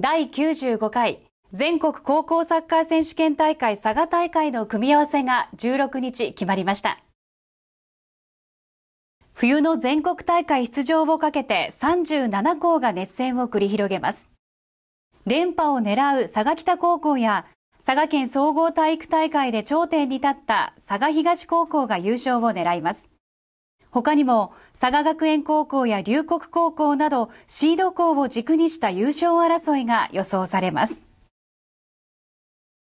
第95回全国高校サッカー選手権大会佐賀大会の組み合わせが16日決まりました冬の全国大会出場をかけて37校が熱戦を繰り広げます連覇を狙う佐賀北高校や佐賀県総合体育大会で頂点に立った佐賀東高校が優勝を狙います他にも佐賀学園高校や龍谷高校などシード校を軸にした優勝争いが予想されます。